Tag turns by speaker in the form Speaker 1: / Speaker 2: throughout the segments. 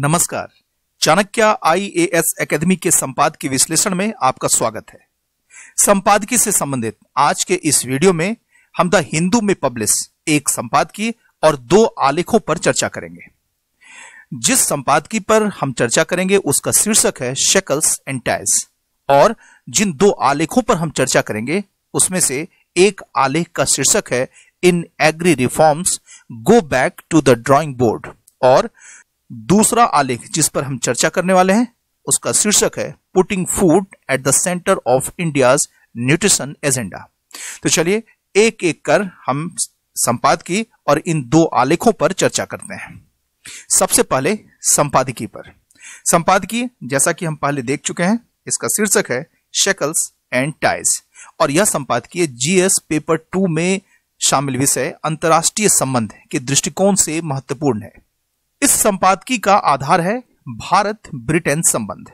Speaker 1: नमस्कार Chanakya IAS academy के संपाद के विश्लेषण में आपका स्वागत है संपादकीय से संबंधित आज के इस वीडियो में हम द हिंदू में पब्लिश एक संपादकीय और दो आलेखों पर चर्चा करेंगे जिस संपादकीय पर हम चर्चा करेंगे उसका शीर्षक है शेकल्स एंड टाइज और जिन दो आलेखों पर हम चर्चा करेंगे उसमें से एक आलेख का शीर्षक है in agri reforms go back to the drawing board और दूसरा आलेख जिस पर हम चर्चा करने वाले हैं उसका शीर्षक है putting food at the centre of India nutrition agenda तो चलिए एक एक कर हम संपादकीय और इन दो आलेखों पर चर्चा करते हैं सबसे पहले संपादकीय पर संपादकीय जैसा कि हम पहले देख चुके हैं इसका शीर्षक है शेकल्स एंड टाइज और यह संपादकीय जीएस पेपर टू में शामिल विषय अंतर्राष्ट्रीय संबंध के दृष्टिकोण से महत्वपूर्ण है इस संपादकी का आधार है भारत ब्रिटेन संबंध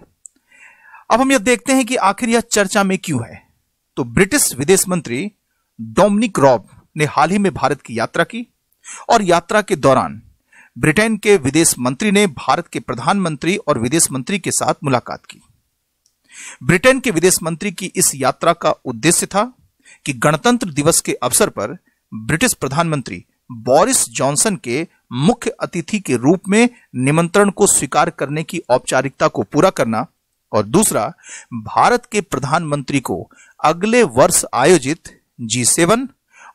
Speaker 1: अब हम यह देखते हैं कि आखिर यह चर्चा में क्यों है तो ब्रिटिश विदेश मंत्री डोमिनिक रॉब ने हाल ही में भारत की यात्रा की और यात्रा के दौरान ब्रिटेन के विदेश मंत्री ने भारत के प्रधानमंत्री और विदेश मंत्री के साथ मुलाकात की ब्रिटेन के विदेश मंत्री की इस यात्रा का उद्देश्य था कि गणतंत्र दिवस के अवसर पर ब्रिटिश प्रधानमंत्री बोरिस जॉनसन के मुख्य अतिथि के रूप में निमंत्रण को स्वीकार करने की औपचारिकता को पूरा करना और दूसरा भारत के प्रधानमंत्री को अगले वर्ष आयोजित जी सेवन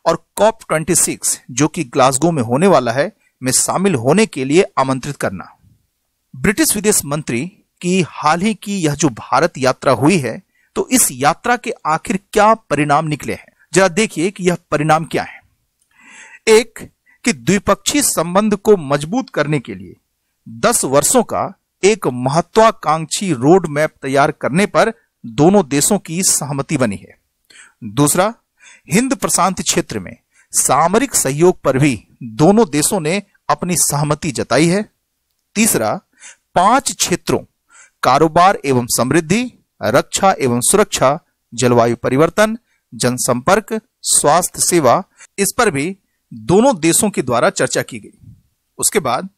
Speaker 1: और कॉप ट्वेंटी सिक्स जो कि ग्लासगो में होने वाला है में शामिल होने के लिए आमंत्रित करना ब्रिटिश विदेश मंत्री की हाल ही की यह जो भारत यात्रा हुई है तो इस यात्रा के आखिर क्या परिणाम निकले हैं जरा देखिए कि यह परिणाम क्या है एक कि द्विपक्षीय संबंध को मजबूत करने के लिए 10 वर्षों का एक महत्वाकांक्षी रोड मैप तैयार करने पर दोनों देशों की सहमति बनी है दूसरा हिंद प्रशांत क्षेत्र में सामरिक सहयोग पर भी दोनों देशों ने अपनी सहमति जताई है तीसरा पांच क्षेत्रों कारोबार एवं समृद्धि रक्षा एवं सुरक्षा जलवायु परिवर्तन जनसंपर्क स्वास्थ्य सेवा इस पर भी दोनों देशों के द्वारा चर्चा की गई उसके बाद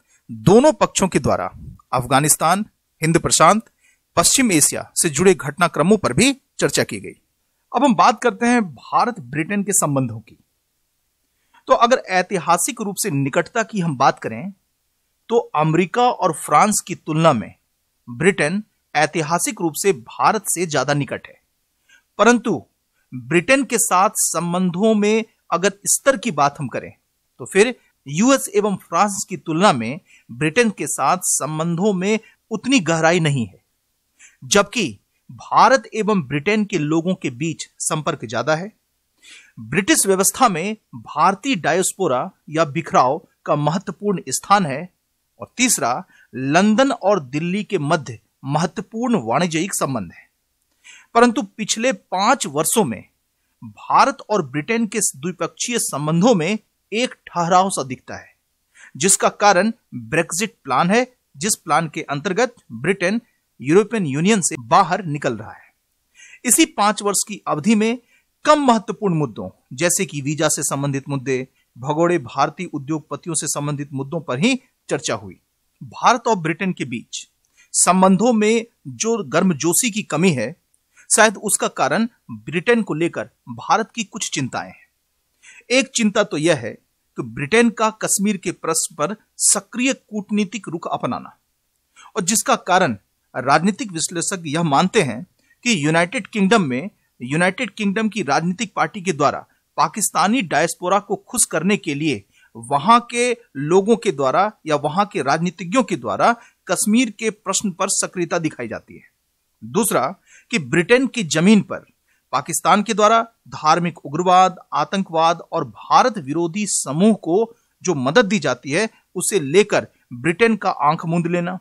Speaker 1: दोनों पक्षों के द्वारा अफगानिस्तान हिंद प्रशांत पश्चिम एशिया से जुड़े घटनाक्रमों पर भी चर्चा की गई अब हम बात करते हैं भारत ब्रिटेन के संबंधों की तो अगर ऐतिहासिक रूप से निकटता की हम बात करें तो अमेरिका और फ्रांस की तुलना में ब्रिटेन ऐतिहासिक रूप से भारत से ज्यादा निकट है परंतु ब्रिटेन के साथ संबंधों में अगर स्तर की बात हम करें तो फिर यूएस एवं फ्रांस की तुलना में ब्रिटेन के साथ संबंधों में उतनी गहराई नहीं है जबकि भारत एवं ब्रिटेन के लोगों के बीच संपर्क ज्यादा है ब्रिटिश व्यवस्था में भारतीय डायोस्पोरा या बिखराव का महत्वपूर्ण स्थान है और तीसरा लंदन और दिल्ली के मध्य महत्वपूर्ण वाणिज्यिक संबंध है परंतु पिछले पांच वर्षों में भारत और ब्रिटेन के द्विपक्षीय संबंधों में एक ठहराव सा दिखता है जिसका कारण ब्रेक्जिट प्लान है जिस प्लान के अंतर्गत ब्रिटेन यूरोपियन यूनियन से बाहर निकल रहा है इसी पांच वर्ष की अवधि में कम महत्वपूर्ण मुद्दों जैसे कि वीजा से संबंधित मुद्दे भगोड़े भारतीय उद्योगपतियों से संबंधित मुद्दों पर ही चर्चा हुई भारत और ब्रिटेन के बीच संबंधों में जो गर्मजोशी की कमी है शायद उसका कारण ब्रिटेन को लेकर भारत की कुछ चिंताएं हैं एक चिंता तो यह है कि ब्रिटेन का कश्मीर के प्रश्न पर सक्रिय कूटनीतिक रुख अपनाना और जिसका कारण राजनीतिक विश्लेषक यह मानते हैं कि यूनाइटेड किंगडम में यूनाइटेड किंगडम की राजनीतिक पार्टी के द्वारा पाकिस्तानी डायस्पोरा को खुश करने के लिए वहां के लोगों के द्वारा या वहां के राजनीतिज्ञों के द्वारा कश्मीर के प्रश्न पर सक्रियता दिखाई जाती है दूसरा कि ब्रिटेन की जमीन पर पाकिस्तान के द्वारा धार्मिक उग्रवाद आतंकवाद और भारत विरोधी समूह को जो मदद दी जाती है उसे लेकर ब्रिटेन का आंख मूंद लेना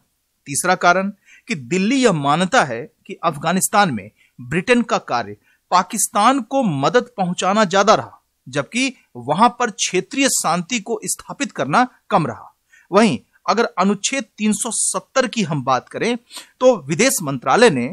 Speaker 1: तीसरा कारण कि दिल्ली यह मानता है कि अफगानिस्तान में ब्रिटेन का कार्य पाकिस्तान को मदद पहुंचाना ज्यादा रहा जबकि वहां पर क्षेत्रीय शांति को स्थापित करना कम रहा वहीं अगर अनुच्छेद 370 की हम बात करें तो विदेश मंत्रालय ने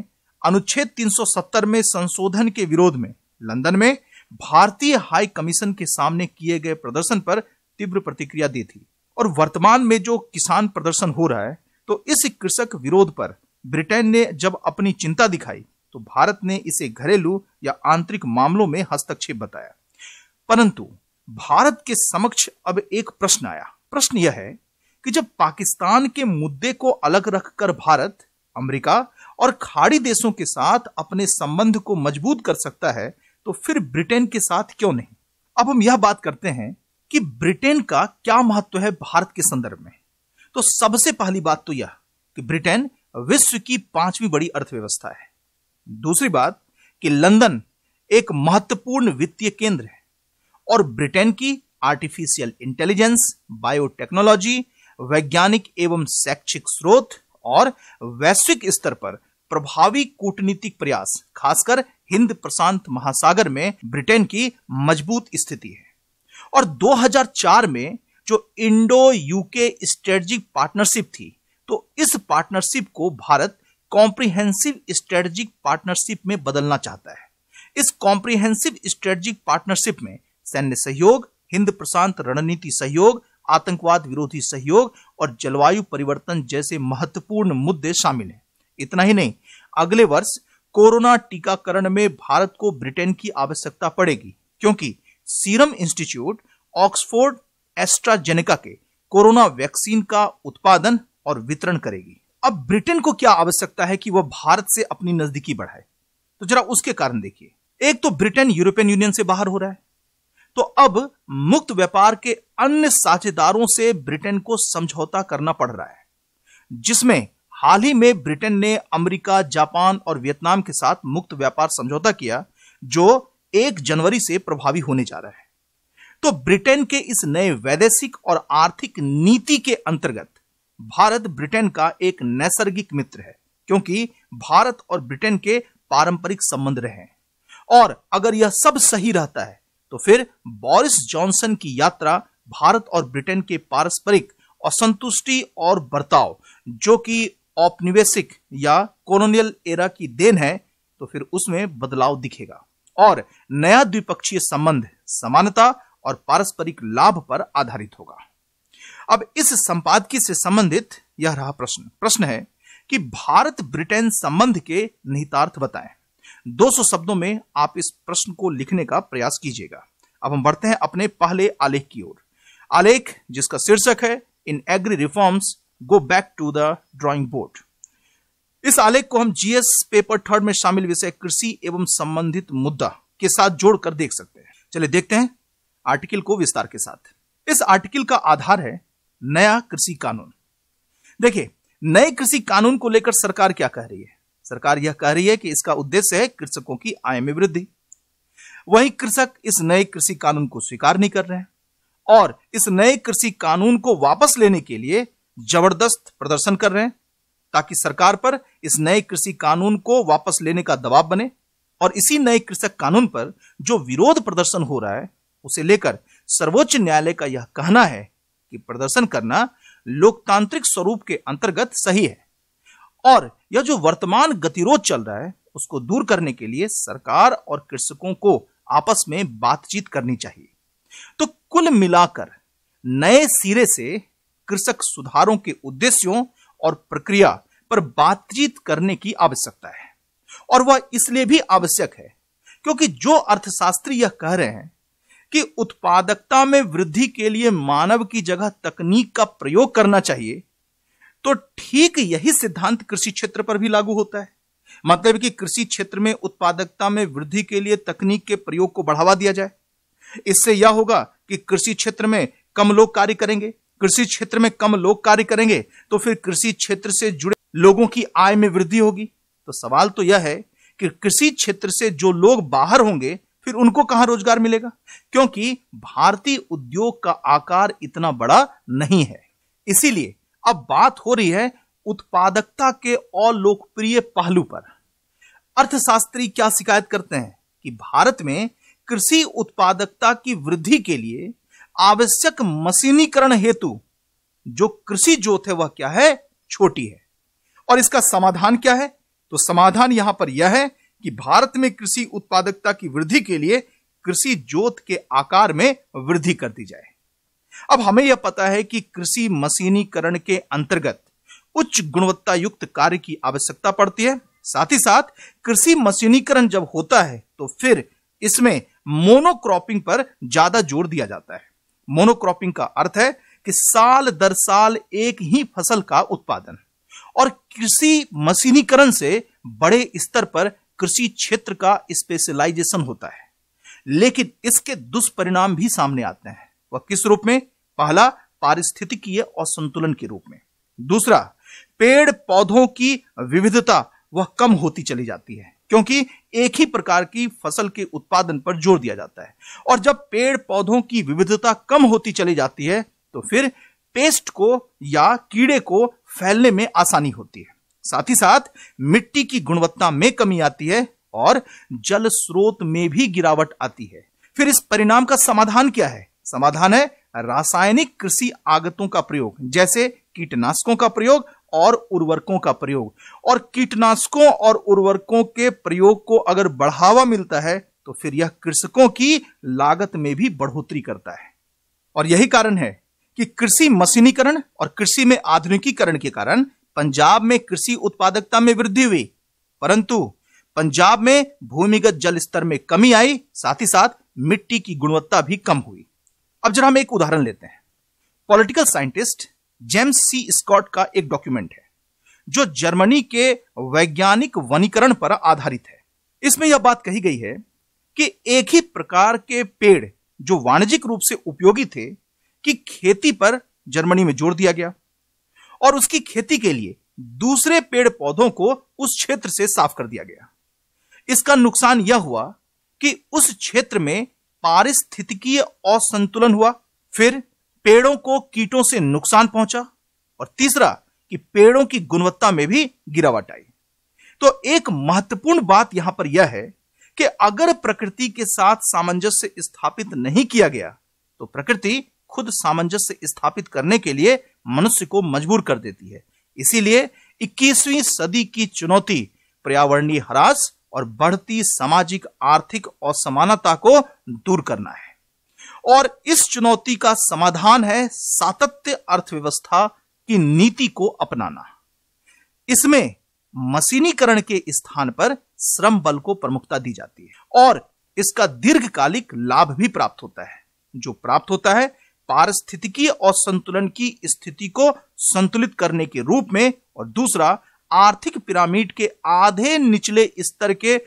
Speaker 1: अनुच्छेद 370 में संशोधन के विरोध में लंदन में भारतीय हाई कमीशन के सामने किए गए प्रदर्शन पर तीव्र प्रतिक्रिया दी थी और वर्तमान में जो किसान प्रदर्शन हो रहा है तो इस कृषक विरोध पर ब्रिटेन ने जब अपनी चिंता दिखाई तो भारत ने इसे घरेलू या आंतरिक मामलों में हस्तक्षेप बताया परंतु भारत के समक्ष अब एक प्रश्न आया प्रश्न यह है कि जब पाकिस्तान के मुद्दे को अलग रखकर भारत अमेरिका और खाड़ी देशों के साथ अपने संबंध को मजबूत कर सकता है तो फिर ब्रिटेन के साथ क्यों नहीं अब हम यह बात करते हैं कि ब्रिटेन का क्या महत्व है भारत के संदर्भ में तो सबसे पहली बात तो यह कि ब्रिटेन विश्व की पांचवी बड़ी अर्थव्यवस्था है दूसरी बात कि लंदन एक महत्वपूर्ण वित्तीय केंद्र है और ब्रिटेन की आर्टिफिशियल इंटेलिजेंस बायोटेक्नोलॉजी वैज्ञानिक एवं शैक्षिक स्रोत और वैश्विक स्तर पर प्रभावी कूटनीतिक प्रयास खासकर हिंद प्रशांत महासागर में ब्रिटेन की मजबूत स्थिति है और 2004 में जो इंडो यूके स्ट्रेटजिक पार्टनरशिप थी तो इस पार्टनरशिप को भारत कॉम्प्रिहेंसिव स्ट्रेटजिक पार्टनरशिप में बदलना चाहता है इस कॉम्प्रिहेंसिव स्ट्रेटजिक पार्टनरशिप में सैन्य सहयोग हिंद प्रशांत रणनीति सहयोग आतंकवाद विरोधी सहयोग और जलवायु परिवर्तन जैसे महत्वपूर्ण मुद्दे शामिल हैं इतना ही नहीं अगले वर्ष कोरोना टीकाकरण में भारत को ब्रिटेन की आवश्यकता पड़ेगी क्योंकि सीरम इंस्टीट्यूट ऑक्सफोर्ड एस्ट्राजेनेका के कोरोना वैक्सीन का उत्पादन और वितरण करेगी अब ब्रिटेन को क्या आवश्यकता है कि वह भारत से अपनी नजदीकी बढ़ाए तो जरा उसके कारण देखिए एक तो ब्रिटेन यूरोपियन यूनियन से बाहर हो रहा है तो अब मुक्त व्यापार के अन्य साझेदारों से ब्रिटेन को समझौता करना पड़ रहा है जिसमें हाल ही में ब्रिटेन ने अमेरिका, जापान और वियतनाम के साथ मुक्त व्यापार समझौता किया जो एक जनवरी से प्रभावी होने जा रहा है तो ब्रिटेन के इस नए वैदेशिक और आर्थिक नीति के अंतर्गत भारत ब्रिटेन का एक नैसर्गिक मित्र है क्योंकि भारत और ब्रिटेन के पारंपरिक संबंध रहे हैं और अगर यह सब सही रहता है तो फिर बोरिस जॉनसन की यात्रा भारत और ब्रिटेन के पारस्परिक असंतुष्टि और बर्ताव जो कि औपनिवेशिक या कॉलोनियल एरा की देन है तो फिर उसमें बदलाव दिखेगा और नया द्विपक्षीय संबंध समानता और पारस्परिक लाभ पर आधारित होगा अब इस संपादकी से संबंधित यह रहा प्रश्न प्रश्न है कि भारत ब्रिटेन संबंध के निहितार्थ बताएं 200 शब्दों में आप इस प्रश्न को लिखने का प्रयास कीजिएगा अब हम बढ़ते हैं अपने पहले आलेख की ओर आलेख जिसका शीर्षक है in agri reforms go back to the drawing board इस आलेख को हम जीएस पेपर थर्ड में शामिल विषय कृषि एवं संबंधित मुद्दा के साथ जोड़कर देख सकते हैं चलिए देखते हैं आर्टिकल को विस्तार के साथ इस आर्टिकल का आधार है नया कृषि कानून देखिए नए कृषि कानून को लेकर सरकार क्या कह रही है सरकार यह कह रही है कि इसका उद्देश्य है कृषकों की आय में वृद्धि वहीं कृषक इस नए कृषि कानून को स्वीकार नहीं कर रहे हैं और इस नए कृषि कानून को वापस लेने के लिए जबरदस्त प्रदर्शन कर रहे हैं ताकि सरकार पर इस नए कृषि कानून को वापस लेने का दबाव बने और इसी नए कृषक कानून पर जो विरोध प्रदर्शन हो रहा है उसे लेकर सर्वोच्च न्यायालय का यह कहना है कि प्रदर्शन करना लोकतांत्रिक स्वरूप के अंतर्गत सही है और यह जो वर्तमान गतिरोध चल रहा है उसको दूर करने के लिए सरकार और कृषकों को आपस में बातचीत करनी चाहिए तो कुल मिलाकर नए सिरे से कृषक सुधारों के उद्देश्यों और प्रक्रिया पर बातचीत करने की आवश्यकता है और वह इसलिए भी आवश्यक है क्योंकि जो अर्थशास्त्री यह कह रहे हैं कि उत्पादकता में वृद्धि के लिए मानव की जगह तकनीक का प्रयोग करना चाहिए तो ठीक यही सिद्धांत कृषि क्षेत्र पर भी लागू होता है मतलब कि कृषि क्षेत्र में उत्पादकता में वृद्धि के लिए तकनीक के प्रयोग को बढ़ावा दिया जाए इससे यह होगा कि कृषि क्षेत्र में कम लोग कार्य करेंगे कृषि क्षेत्र में कम लोग कार्य करेंगे तो फिर कृषि क्षेत्र से जुड़े लोगों की आय में वृद्धि होगी तो सवाल तो यह है कि कृषि क्षेत्र से जो लोग बाहर होंगे फिर उनको कहां रोजगार मिलेगा क्योंकि भारतीय उद्योग का आकार इतना बड़ा नहीं है इसीलिए अब बात हो रही है उत्पादकता के और लोकप्रिय पहलू पर अर्थशास्त्री क्या शिकायत करते हैं कि भारत में कृषि उत्पादकता की वृद्धि के लिए आवश्यक मशीनीकरण हेतु जो कृषि जोत है वह क्या है छोटी है और इसका समाधान क्या है तो समाधान यहां पर यह है कि भारत में कृषि उत्पादकता की वृद्धि के लिए कृषि जोत के आकार में वृद्धि कर दी जाए अब हमें यह पता है कि कृषि मशीनीकरण के अंतर्गत उच्च गुणवत्ता युक्त कार्य की आवश्यकता पड़ती है साथ ही साथ कृषि मशीनीकरण जब होता है तो फिर इसमें मोनोक्रॉपिंग पर ज्यादा जोर दिया जाता है मोनोक्रॉपिंग का अर्थ है कि साल दर साल एक ही फसल का उत्पादन और कृषि मशीनीकरण से बड़े स्तर पर कृषि क्षेत्र का स्पेशलाइजेशन होता है लेकिन इसके दुष्परिणाम भी सामने आते हैं वह किस रूप में पहला पारिस्थितिकीय असंतुलन के रूप में दूसरा पेड़ पौधों की विविधता वह कम होती चली जाती है क्योंकि एक ही प्रकार की फसल के उत्पादन पर जोर दिया जाता है और जब पेड़ पौधों की विविधता कम होती चली जाती है तो फिर पेस्ट को या कीड़े को फैलने में आसानी होती है साथ ही साथ मिट्टी की गुणवत्ता में कमी आती है और जल स्रोत में भी गिरावट आती है फिर इस परिणाम का समाधान क्या है समाधान है रासायनिक कृषि आगतों का प्रयोग जैसे कीटनाशकों का प्रयोग और उर्वरकों का प्रयोग और कीटनाशकों और उर्वरकों के प्रयोग को अगर बढ़ावा मिलता है तो फिर यह कृषकों की लागत में भी बढ़ोतरी करता है और यही कारण है कि कृषि मशीनीकरण और कृषि में आधुनिकीकरण के कारण पंजाब में कृषि उत्पादकता में वृद्धि हुई परंतु पंजाब में भूमिगत जल स्तर में कमी आई साथ ही साथ मिट्टी की गुणवत्ता भी कम हुई अब जरा हम एक उदाहरण लेते हैं political scientist James C Scott का एक डॉक्यूमेंट है जो जर्मनी के वैज्ञानिक वनीकरण पर आधारित है इसमें यह बात कही गई है कि एक ही प्रकार के पेड़ जो वाणिज्यिक रूप से उपयोगी थे कि खेती पर जर्मनी में जोर दिया गया और उसकी खेती के लिए दूसरे पेड़ पौधों को उस क्षेत्र से साफ कर दिया गया इसका नुकसान यह हुआ कि उस क्षेत्र में पारिस्थितिकीय असंतुलन हुआ फिर पेड़ों को कीटों से नुकसान पहुंचा और तीसरा कि पेड़ों की गुणवत्ता में भी गिरावट आई तो एक महत्वपूर्ण बात यहां पर यह है कि अगर प्रकृति के साथ सामंजस्य स्थापित नहीं किया गया तो प्रकृति खुद सामंजस्य स्थापित करने के लिए मनुष्य को मजबूर कर देती है इसीलिए 21वीं सदी की चुनौती पर्यावरणीय ह्रास और बढ़ती सामाजिक आर्थिक असमानता को दूर करना है और इस चुनौती का समाधान है सातत्य अर्थव्यवस्था की नीति को अपनाना इसमें मशीनीकरण के स्थान पर श्रम बल को प्रमुखता दी जाती है और इसका दीर्घकालिक लाभ भी प्राप्त होता है जो प्राप्त होता है पारिस्थितिकी और संतुलन की स्थिति को संतुलित करने के रूप में और दूसरा आर्थिक पिरामिड के आधे निचले स्तर के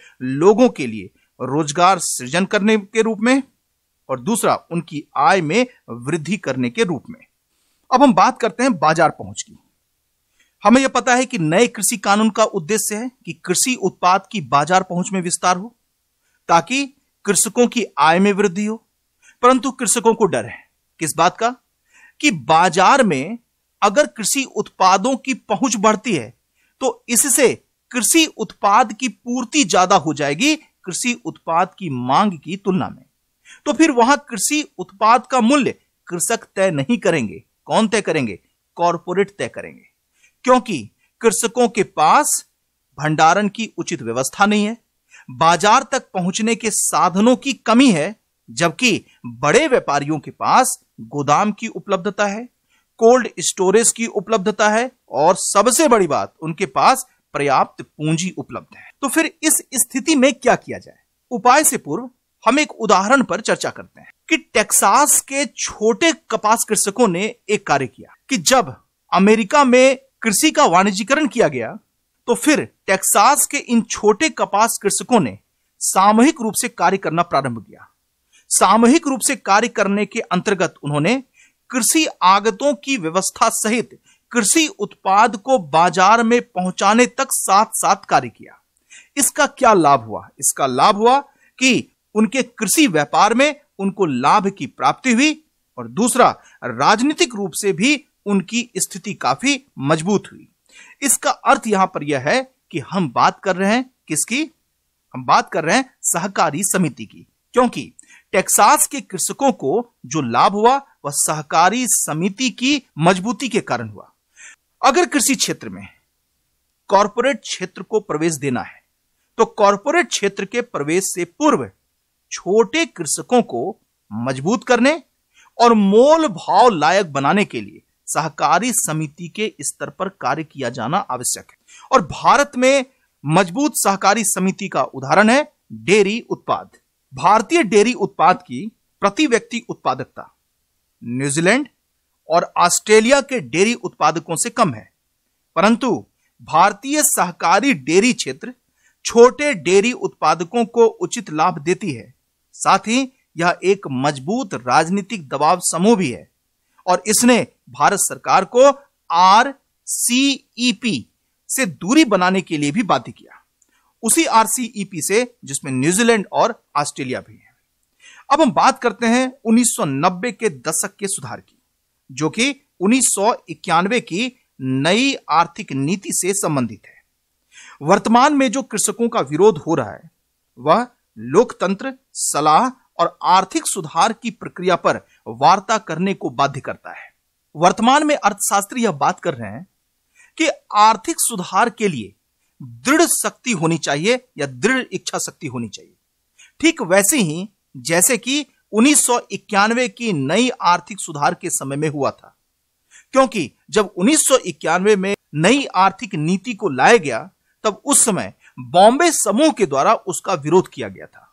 Speaker 1: लोगों के लिए रोजगार सृजन करने के रूप में और दूसरा उनकी आय में वृद्धि करने के रूप में अब हम बात करते हैं बाजार पहुंच की हमें यह पता है कि नए कृषि कानून का उद्देश्य है कि कृषि उत्पाद की बाजार पहुंच में विस्तार हो ताकि कृषकों की आय में वृद्धि हो परंतु कृषकों को डर है किस बात का कि बाजार में अगर कृषि उत्पादों की पहुंच बढ़ती है तो इससे कृषि उत्पाद की पूर्ति ज्यादा हो जाएगी कृषि उत्पाद की मांग की तुलना में तो फिर वहां कृषि उत्पाद का मूल्य कृषक तय नहीं करेंगे कौन तय करेंगे कॉरपोरेट तय करेंगे क्योंकि कृषकों के पास भंडारण की उचित व्यवस्था नहीं है बाजार तक पहुंचने के साधनों की कमी है जबकि बड़े व्यापारियों के पास गोदाम की उपलब्धता है कोल्ड स्टोरेज की उपलब्धता है और सबसे बड़ी बात उनके पास पर्याप्त पूंजी उपलब्ध है तो फिर इस स्थिति में क्या किया जाए उपाय से पूर्व हम एक उदाहरण पर चर्चा करते हैं कि टेक्सास के छोटे कपास कृषकों ने एक कार्य किया कि जब अमेरिका में कृषि का वाणिज्यकरण किया गया तो फिर टेक्सास के इन छोटे कपास कृषकों ने सामूहिक रूप से कार्य करना प्रारंभ किया सामूहिक रूप से कार्य करने के अंतर्गत उन्होंने कृषि आगतों की व्यवस्था सहित कृषि उत्पाद को बाजार में पहुंचाने तक साथ साथ कार्य किया इसका क्या लाभ हुआ इसका लाभ हुआ कि उनके कृषि व्यापार में उनको लाभ की प्राप्ति हुई और दूसरा राजनीतिक रूप से भी उनकी स्थिति काफी मजबूत हुई इसका अर्थ यहां पर यह है कि हम बात कर रहे हैं किसकी हम बात कर रहे हैं सहकारी समिति की क्योंकि टेक्सास के कृषकों को जो लाभ हुआ वह सहकारी समिति की मजबूती के कारण हुआ अगर कृषि क्षेत्र में कॉरपोरेट क्षेत्र को प्रवेश देना है तो कॉरपोरेट क्षेत्र के प्रवेश से पूर्व छोटे कृषकों को मजबूत करने और मोल भाव लायक बनाने के लिए सहकारी समिति के स्तर पर कार्य किया जाना आवश्यक है और भारत में मजबूत सहकारी समिति का उदाहरण है डेयरी उत्पाद भारतीय डेयरी उत्पाद की प्रति व्यक्ति उत्पादकता न्यूजीलैंड और ऑस्ट्रेलिया के डेयरी उत्पादकों से कम है परंतु भारतीय सहकारी डेयरी क्षेत्र छोटे डेयरी उत्पादकों को उचित लाभ देती है साथ ही यह एक मजबूत राजनीतिक दबाव समूह भी है और इसने भारत सरकार को आर से दूरी बनाने के लिए भी बाध्य किया उसी आर से जिसमें न्यूजीलैंड और ऑस्ट्रेलिया भी है अब हम बात करते हैं 1990 के दशक के सुधार की जो कि 1991 की नई आर्थिक नीति से संबंधित है वर्तमान में जो कृषकों का विरोध हो रहा है वह लोकतंत्र सलाह और आर्थिक सुधार की प्रक्रिया पर वार्ता करने को बाध्य करता है वर्तमान में अर्थशास्त्री यह बात कर रहे हैं कि आर्थिक सुधार के लिए दृढ़ शक्ति होनी चाहिए या दृढ़ इच्छा शक्ति होनी चाहिए ठीक वैसे ही जैसे कि उन्नीस की नई आर्थिक सुधार के समय में हुआ था क्योंकि जब उन्नीस में नई आर्थिक नीति को लाया गया तब उस समय बॉम्बे समूह के द्वारा उसका विरोध किया गया था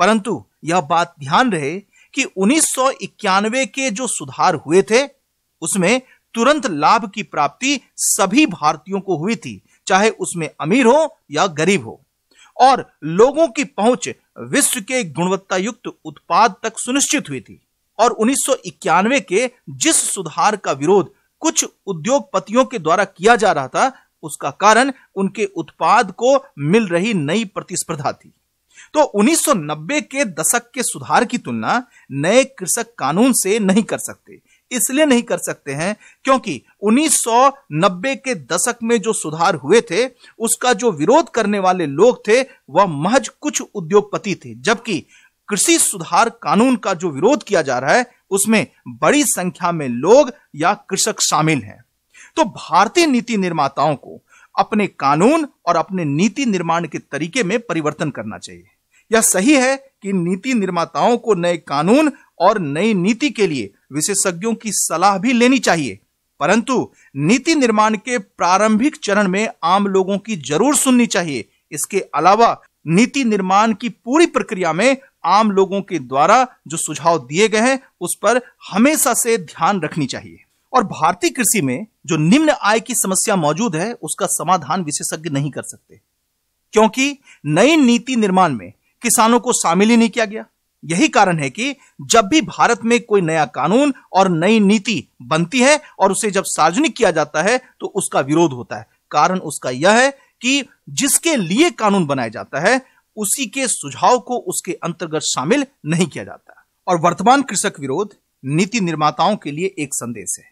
Speaker 1: परंतु यह बात ध्यान रहे कि उन्नीस के जो सुधार हुए थे उसमें तुरंत लाभ की प्राप्ति सभी भारतीयों को हुई थी चाहे उसमें अमीर हो या गरीब हो और लोगों की पहुंच विश्व के गुणवत्ता युक्त उत्पाद तक सुनिश्चित हुई थी और उन्नीस के जिस सुधार का विरोध कुछ उद्योगपतियों के द्वारा किया जा रहा था उसका कारण उनके उत्पाद को मिल रही नई प्रतिस्पर्धा थी तो 1990 के दशक के सुधार की तुलना नए कृषक कानून से नहीं कर सकते इसलिए नहीं कर सकते हैं क्योंकि 1990 के दशक में जो सुधार हुए थे उसका जो विरोध करने वाले लोग थे वह महज कुछ उद्योगपति थे जबकि कृषि सुधार कानून का जो विरोध किया जा रहा है उसमें बड़ी संख्या में लोग या कृषक शामिल हैं तो भारतीय नीति निर्माताओं को अपने कानून और अपने नीति निर्माण के तरीके में परिवर्तन करना चाहिए यह सही है कि नीति निर्माताओं को नए कानून और नई नीति के लिए विशेषज्ञों की सलाह भी लेनी चाहिए परंतु नीति निर्माण के प्रारंभिक चरण में आम लोगों की जरूर सुननी चाहिए इसके अलावा नीति निर्माण की पूरी प्रक्रिया में आम लोगों के द्वारा जो सुझाव दिए गए हैं उस पर हमेशा से ध्यान रखनी चाहिए और भारतीय कृषि में जो निम्न आय की समस्या मौजूद है उसका समाधान विशेषज्ञ नहीं कर सकते क्योंकि नई नीति निर्माण में किसानों को शामिल ही नहीं किया गया यही कारण है कि जब भी भारत में कोई नया कानून और नई नीति बनती है और उसे जब सार्वजनिक किया जाता है तो उसका विरोध होता है कारण उसका यह है कि जिसके लिए कानून बनाया जाता है उसी के सुझाव को उसके अंतर्गत शामिल नहीं किया जाता और वर्तमान कृषक विरोध नीति निर्माताओं के लिए एक संदेश है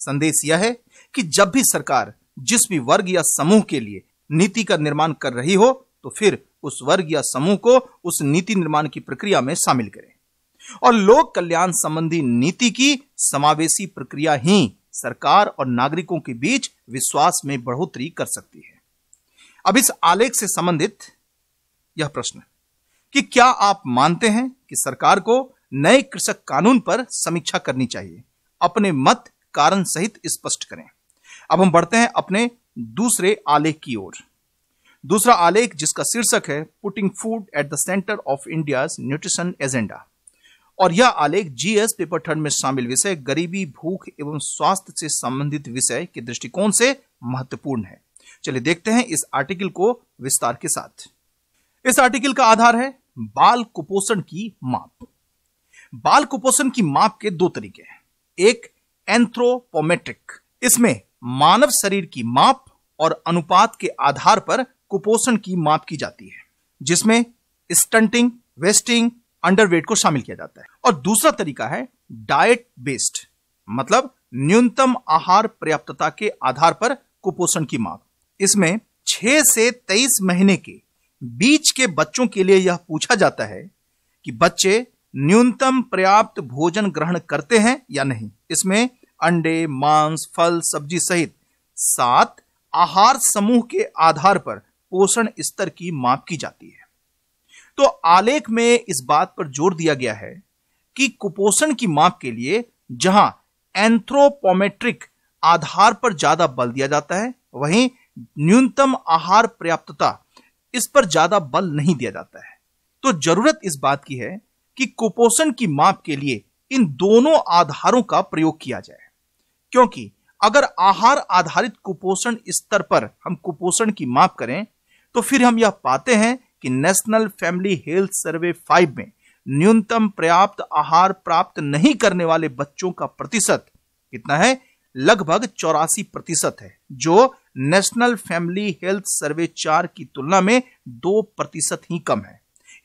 Speaker 1: संदेश यह है कि जब भी सरकार जिस भी वर्ग या समूह के लिए नीति का निर्माण कर रही हो तो फिर उस वर्ग या समूह को उस नीति निर्माण की प्रक्रिया में शामिल करें और लोक कल्याण संबंधी नीति की समावेशी प्रक्रिया ही सरकार और नागरिकों के बीच विश्वास में बढ़ोतरी कर सकती है अब इस आलेख से संबंधित यह प्रश्न कि क्या आप मानते हैं कि सरकार को नए कृषक कानून पर समीक्षा करनी चाहिए अपने मत कारण सहित स्पष्ट करें अब हम बढ़ते हैं अपने दूसरे आलेख की ओर दूसरा आलेख जिसका शीर्षक है putting food at the centre of India nutrition agenda और यह आलेख जीएस पेपर थर्ड में शामिल विषय गरीबी भूख एवं स्वास्थ्य से संबंधित विषय के दृष्टिकोण से महत्वपूर्ण है चलिए देखते हैं इस आर्टिकल को विस्तार के साथ इस आर्टिकल का आधार है बाल कुपोषण की माप बाल कुपोषण की माप के दो तरीके हैं एक एंथ्रोपोमेट्रिक इसमें मानव शरीर की माप और अनुपात के आधार पर कुपोषण की माप की जाती है जिसमें स्टंटिंग वेस्टिंग अंडरवेट को शामिल किया जाता है और दूसरा तरीका है डाइट बेस्ड मतलब न्यूनतम आहार पर्याप्तता के आधार पर कुपोषण की माप इसमें 6 से 23 महीने के बीच के बच्चों के लिए यह पूछा जाता है कि बच्चे न्यूनतम पर्याप्त भोजन ग्रहण करते हैं या नहीं इसमें अंडे मांस फल सब्जी सहित सात आहार समूह के आधार पर पोषण स्तर की माप की जाती है तो आलेख में इस बात पर जोर दिया गया है कि कुपोषण की माप के लिए जहां एंथ्रोपोमेट्रिक आधार पर ज्यादा बल दिया जाता है वहीं न्यूनतम आहार पर्याप्तता इस पर ज्यादा बल नहीं दिया जाता है तो जरूरत इस बात की है कि कुपोषण की माप के लिए इन दोनों आधारों का प्रयोग किया जाए क्योंकि अगर आहार आधारित कुपोषण स्तर पर हम कुपोषण की माप करें तो फिर हम यह पाते हैं कि national family health survey five में न्यूनतम पर्याप्त आहार प्राप्त नहीं करने वाले बच्चों का प्रतिशत कितना है लगभग चौरासी प्रतिशत है जो नेशनल फैमिली हेल्थ सर्वे चार की तुलना में दो प्रतिशत ही कम है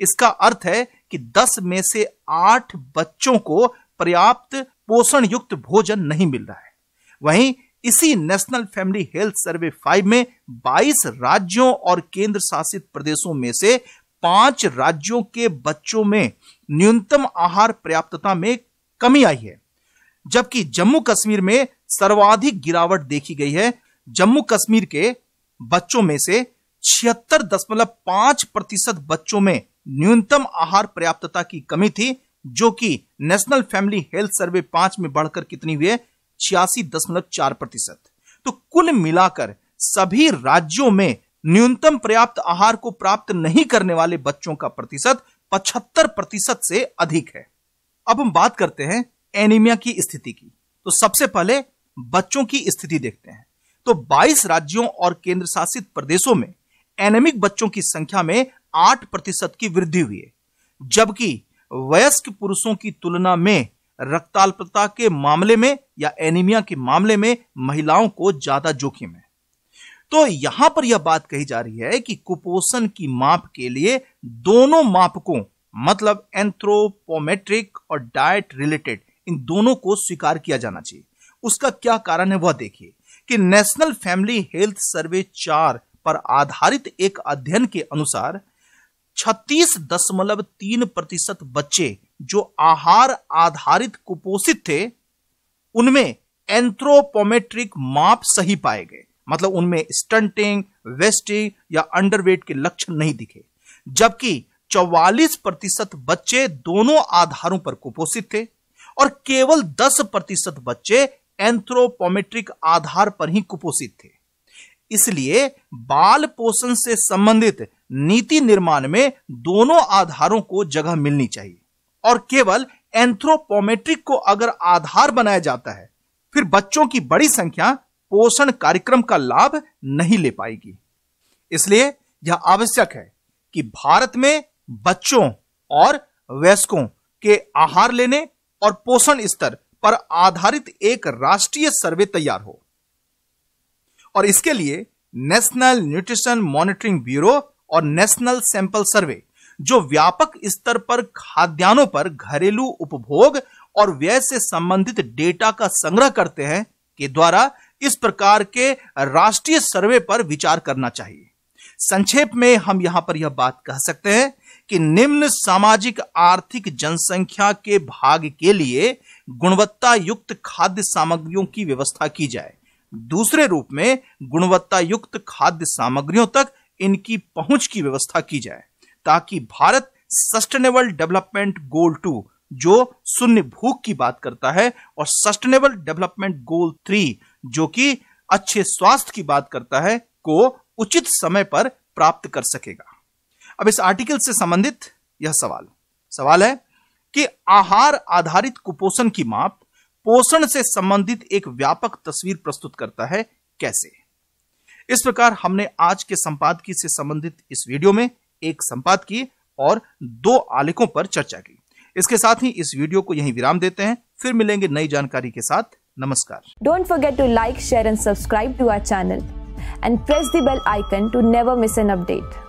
Speaker 1: इसका अर्थ है कि दस में से आठ बच्चों को पर्याप्त पोषण युक्त भोजन नहीं मिल रहा है वहीं इसी national family health survey five में 22 राज्यों और केंद्र शासित प्रदेशों में से पांच राज्यों के बच्चों में न्यूनतम आहार पर्याप्तता में कमी आई है जबकि जम्मू कश्मीर में सर्वाधिक गिरावट देखी गई है जम्मू कश्मीर के बच्चों में से छिहत्तर दशमलव पांच प्रतिशत बच्चों में न्यूनतम आहार पर्याप्तता की कमी थी जो कि नेशनल फैमिली हेल्थ सर्वे पांच में बढ़कर कितनी हुई है छियासी दशमलव चार प्रतिशत तो कुल मिलाकर सभी राज्यों में न्यूनतम पर्याप्त आहार को प्राप्त नहीं करने वाले बच्चों का प्रतिशत पचहत्तर प्रतिशत से अधिक है अब हम बात करते हैं एनीमिया की स्थिति की तो सबसे पहले बच्चों की स्थिति देखते हैं तो 22 राज्यों और केंद्र शासित प्रदेशों में एनेमिक बच्चों की संख्या में 8 प्रतिशत की वृद्धि हुई है जबकि वयस्क पुरुषों की तुलना में रक्ताल्पता के मामले में या एनीमिया के मामले में महिलाओं को ज्यादा जोखिम है तो यहां पर यह बात कही जा रही है कि कुपोषण की माप के लिए दोनों मापकों मतलब एंथ्रोपोमेट्रिक और डाइट रिलेटेड इन दोनों को स्वीकार किया जाना चाहिए उसका क्या कारण है वह देखिए कि नेशनल फैमिली हेल्थ सर्वे चार पर आधारित एक अध्ययन के अनुसार छत्तीस दशमलव तीन प्रतिशत बच्चे जो आहार आधारित कुपोषित थे उनमें एंथ्रोपोमेट्रिक माप सही पाए गए मतलब उनमें स्टंटिंग वेस्टिंग या अंडरवेट के लक्षण नहीं दिखे जबकि 44 प्रतिशत बच्चे दोनों आधारों पर कुपोषित थे और केवल 10 प्रतिशत बच्चे एंथ्रोपोमेट्रिक आधार पर ही कुपोषित थे इसलिए बाल पोषण से संबंधित नीति निर्माण में दोनों आधारों को जगह मिलनी चाहिए और केवल एंथ्रोपोमेट्रिक को अगर आधार बनाया जाता है फिर बच्चों की बड़ी संख्या पोषण कार्यक्रम का लाभ नहीं ले पाएगी इसलिए यह आवश्यक है कि भारत में बच्चों और वयस्कों के आहार लेने और पोषण स्तर पर आधारित एक राष्ट्रीय सर्वे तैयार हो और इसके लिए नेशनल न्यूट्रिशन मॉनिटरिंग ब्यूरो और नेशनल सैंपल सर्वे जो व्यापक स्तर पर खाद्यान्नों पर घरेलू उपभोग और व्यय से संबंधित डेटा का संग्रह करते हैं के द्वारा इस प्रकार के राष्ट्रीय सर्वे पर विचार करना चाहिए संक्षेप में हम यहां पर यह बात कह सकते हैं कि निम्न सामाजिक आर्थिक जनसंख्या के भाग के लिए गुणवत्ता युक्त खाद्य सामग्रियों की व्यवस्था की जाए दूसरे रूप में गुणवत्ता युक्त खाद्य सामग्रियों तक इनकी पहुंच की व्यवस्था की जाए ताकि Bharat sustainable development goal two जो शून्य भूख की बात करता है और सस्टेनेबल डेवलपमेंट गोल थ्री जो कि अच्छे स्वास्थ्य की बात करता है को उचित समय पर प्राप्त कर सकेगा अब इस आर्टिकल से संबंधित यह सवाल सवाल है कि आहार आधारित कुपोषण की माप पोषण से संबंधित एक व्यापक तस्वीर प्रस्तुत करता है कैसे इस प्रकार हमने आज के संपादकीय से संबंधित इस वीडियो में एक संपाद की और दो आलेखों पर चर्चा की इसके साथ ही इस वीडियो को यहीं विराम देते हैं फिर मिलेंगे नई जानकारी के साथ नमस्कार don't forget to like share and subscribe to our channel and press the bell icon to never miss an update